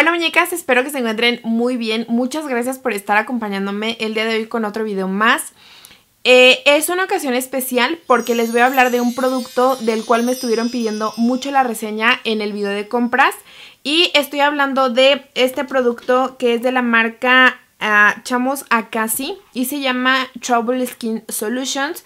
Hola muñecas, espero que se encuentren muy bien. Muchas gracias por estar acompañándome el día de hoy con otro video más. Eh, es una ocasión especial porque les voy a hablar de un producto del cual me estuvieron pidiendo mucho la reseña en el video de compras. Y estoy hablando de este producto que es de la marca ah, Chamos Akasi y se llama Trouble Skin Solutions.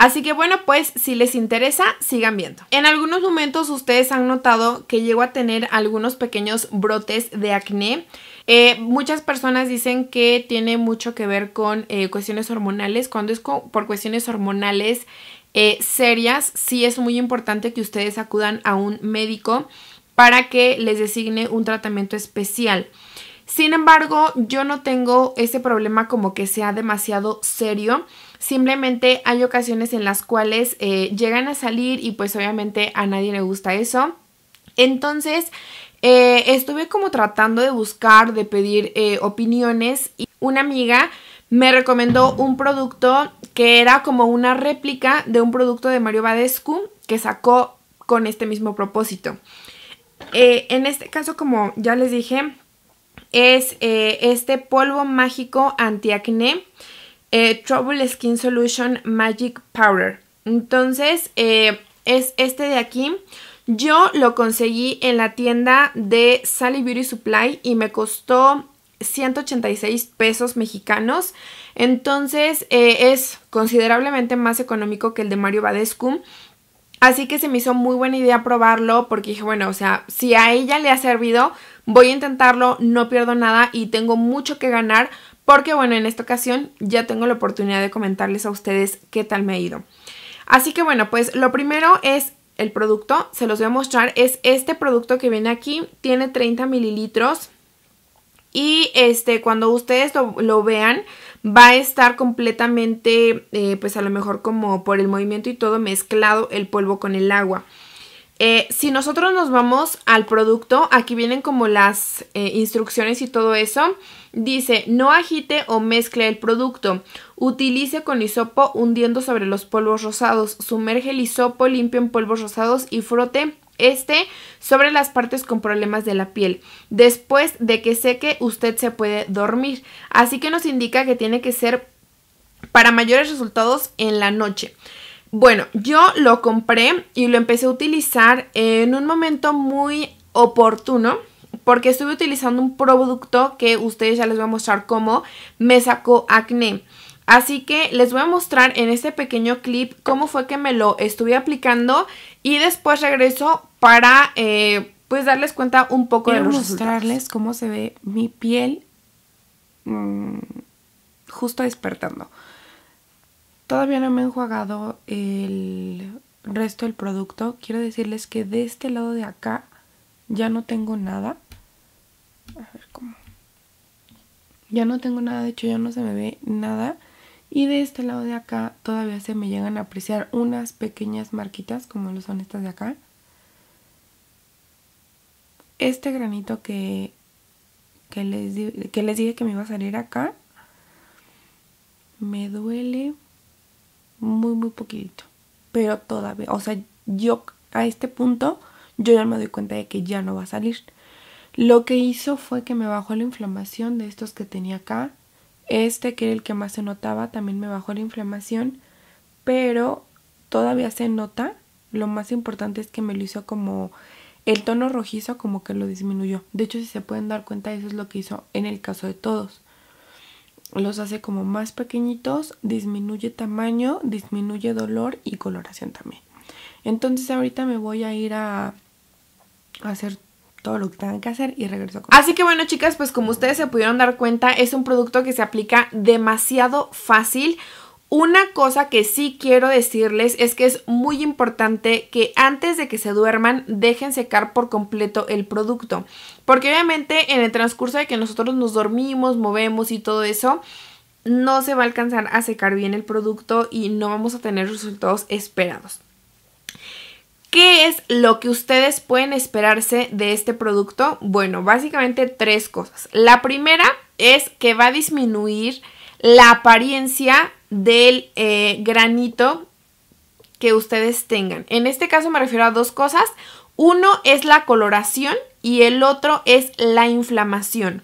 Así que bueno, pues si les interesa, sigan viendo. En algunos momentos ustedes han notado que llego a tener algunos pequeños brotes de acné. Eh, muchas personas dicen que tiene mucho que ver con eh, cuestiones hormonales. Cuando es por cuestiones hormonales eh, serias, sí es muy importante que ustedes acudan a un médico para que les designe un tratamiento especial. Sin embargo, yo no tengo ese problema como que sea demasiado serio. Simplemente hay ocasiones en las cuales eh, llegan a salir y pues obviamente a nadie le gusta eso. Entonces eh, estuve como tratando de buscar, de pedir eh, opiniones y una amiga me recomendó un producto que era como una réplica de un producto de Mario Badescu que sacó con este mismo propósito. en este caso, como ya les dije, es este polvo mágico antiacné eh, Trouble Skin Solution Magic Powder. Entonces, eh, es este de aquí. Yo lo conseguí en la tienda de Sally Beauty Supply y me costó 186 pesos mexicanos. Entonces eh, es considerablemente más económico que el de Mario Badescu. Así que se me hizo muy buena idea probarlo porque dije, bueno, o sea, si a ella le ha servido, voy a intentarlo, no pierdo nada y tengo mucho que ganar porque bueno, en esta ocasión ya tengo la oportunidad de comentarles a ustedes qué tal me ha ido. Así que bueno, pues lo primero es el producto, se los voy a mostrar, es este producto que viene aquí, tiene 30 mililitros y este cuando ustedes lo, vean va a estar completamente eh, pues a lo mejor como por el movimiento y todo mezclado el polvo con el agua. Eh, si nosotros nos vamos al producto, aquí vienen como las eh, instrucciones y todo eso. Dice, no agite o mezcle el producto. Utilice con hisopo hundiendo sobre los polvos rosados. Sumerge el hisopo limpio en polvos rosados y frote este sobre las partes con problemas de la piel. Después de que seque, usted se puede dormir. Así que nos indica que tiene que ser para mayores resultados en la noche. Bueno, yo lo compré y lo empecé a utilizar en un momento muy oportuno porque estuve utilizando un producto que ustedes ya les voy a mostrar cómo me sacó acné. Así que les voy a mostrar en este pequeño clip cómo fue que me lo estuve aplicando y después regreso para eh, pues darles cuenta un poco de los mostrarles cómo se ve mi piel mm, justo despertando. Todavía no me he enjuagado el resto del producto. Quiero decirles que de este lado de acá ya no tengo nada. A ver cómo. Ya no tengo nada, de hecho ya no se me ve nada. Y de este lado de acá todavía se me llegan a apreciar unas pequeñas marquitas como lo son estas de acá. Este granito que, que, les, que les dije que me iba a salir acá me duele muy, muy poquitito. Pero todavía, o sea, yo a este punto, yo ya me doy cuenta de que ya no va a salir. Lo que hizo fue que me bajó la inflamación de estos que tenía acá. Este, que era el que más se notaba, también me bajó la inflamación. Pero todavía se nota. Lo más importante es que me lo hizo como el tono rojizo como que lo disminuyó. De hecho, si se pueden dar cuenta, eso es lo que hizo en el caso de todos los hace como más pequeñitos, disminuye tamaño, disminuye dolor y coloración también. Entonces ahorita me voy a ir a, hacer todo lo que tengan que hacer y regreso Así que bueno chicas, pues como ustedes se pudieron dar cuenta, es un producto que se aplica demasiado fácil. Una cosa que sí quiero decirles es que es muy importante que antes de que se duerman dejen secar por completo el producto. Porque obviamente en el transcurso de que nosotros nos dormimos, movemos y todo eso, no se va a alcanzar a secar bien el producto y no vamos a tener resultados esperados. ¿Qué es lo que ustedes pueden esperarse de este producto? Bueno, básicamente tres cosas. La primera es que va a disminuir la apariencia del eh, granito que ustedes tengan. En este caso me refiero a dos cosas. Uno es la coloración y el otro es la inflamación.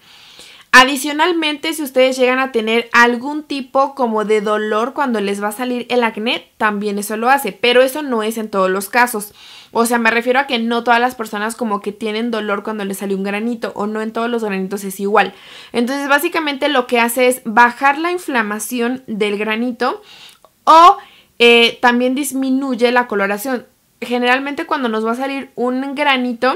Adicionalmente, si ustedes llegan a tener algún tipo como de dolor cuando les va a salir el acné, también eso lo hace, pero eso no es en todos los casos. O sea, me refiero a que no todas las personas como que tienen dolor cuando les sale un granito o no en todos los granitos es igual. Entonces, básicamente lo que hace es bajar la inflamación del granito o eh, también disminuye la coloración. Generalmente cuando nos va a salir un granito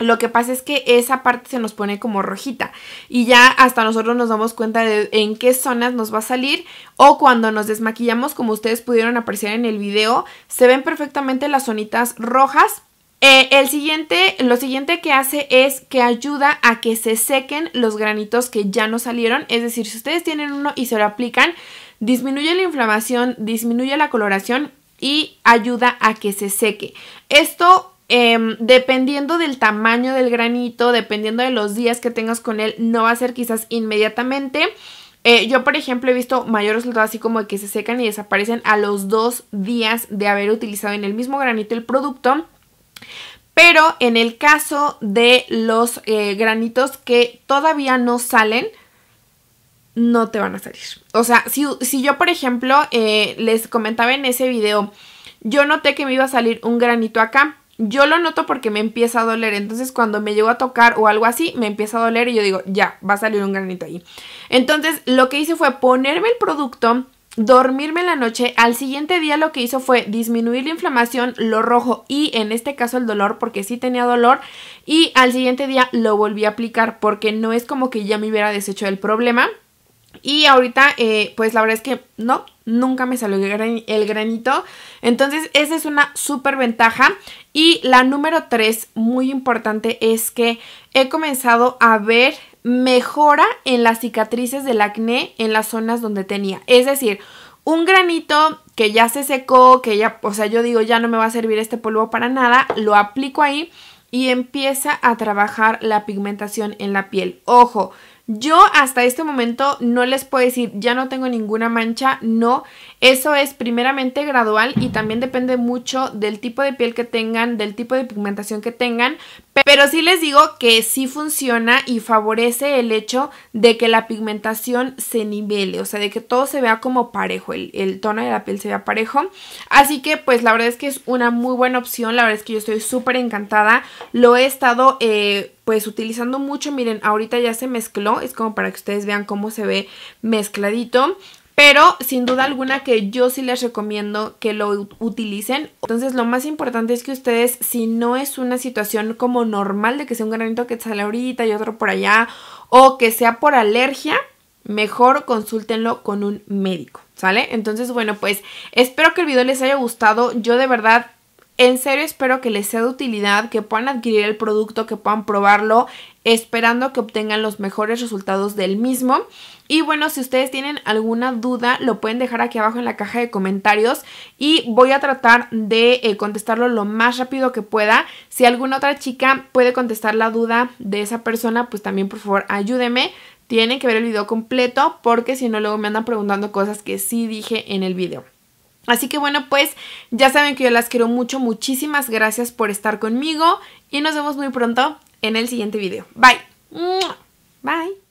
lo que pasa es que esa parte se nos pone como rojita y ya hasta nosotros nos damos cuenta de en qué zonas nos va a salir o cuando nos desmaquillamos como ustedes pudieron apreciar en el video se ven perfectamente las zonitas rojas. Eh, el siguiente, lo siguiente que hace es que ayuda a que se sequen los granitos que ya no salieron, es decir, si ustedes tienen uno y se lo aplican, disminuye la inflamación, disminuye la coloración y ayuda a que se seque. Esto Em, dependiendo del tamaño del granito, dependiendo de los días que tengas con él, no va a ser quizás inmediatamente. Eh, yo, por ejemplo, he visto mayores resultados así como de que se secan y desaparecen a los dos días de haber utilizado en el mismo granito el producto. Pero en el caso de los eh, granitos que todavía no salen, no te van a salir. O sea, si, yo, por ejemplo, eh, les comentaba en ese video, yo noté que me iba a salir un granito acá yo lo noto porque me empieza a doler. Entonces cuando me llego a tocar o algo así, me empieza a doler y yo digo, ya, va a salir un granito ahí. Entonces lo que hice fue ponerme el producto, dormirme la noche. Al siguiente día lo que hizo fue disminuir la inflamación, lo rojo y en este caso el dolor porque sí tenía dolor. Y al siguiente día lo volví a aplicar porque no es como que ya me hubiera deshecho el problema y ahorita, eh, pues la verdad es que no, nunca me salió el granito. Entonces, esa es una súper ventaja. Y la número 3, muy importante, es que he comenzado a ver mejora en las cicatrices del acné en las zonas donde tenía. Es decir, un granito que ya se secó, que ya, o sea, yo digo, ya no me va a servir este polvo para nada, lo aplico ahí y empieza a trabajar la pigmentación en la piel. Ojo, yo hasta este momento no les puedo decir, ya no tengo ninguna mancha, no. Eso es primeramente gradual y también depende mucho del tipo de piel que tengan, del tipo de pigmentación que tengan, pero sí les digo que sí funciona y favorece el hecho de que la pigmentación se nivele, o sea, de que todo se vea como parejo, el, tono de la piel se vea parejo. Así que pues la verdad es que es una muy buena opción, la verdad es que yo estoy súper encantada, lo he estado... Eh, pues utilizando mucho, miren, ahorita ya se mezcló, es como para que ustedes vean cómo se ve mezcladito. Pero sin duda alguna que yo sí les recomiendo que lo utilicen. Entonces lo más importante es que ustedes, si no es una situación como normal de que sea un granito que sale ahorita y otro por allá, o que sea por alergia, mejor consúltenlo con un médico, ¿sale? Entonces, bueno, pues espero que el video les haya gustado. Yo de verdad en serio espero que les sea de utilidad, que puedan adquirir el producto, que puedan probarlo, esperando que obtengan los mejores resultados del mismo. Y bueno, si ustedes tienen alguna duda, lo pueden dejar aquí abajo en la caja de comentarios y voy a tratar de eh, contestarlo lo más rápido que pueda. Si alguna otra chica puede contestar la duda de esa persona, pues también por favor ayúdeme. Tienen que ver el video completo porque si no luego me andan preguntando cosas que sí dije en el video. Así que bueno, pues ya saben que yo las quiero mucho, muchísimas gracias por estar conmigo y nos vemos muy pronto en el siguiente video. Bye. Bye.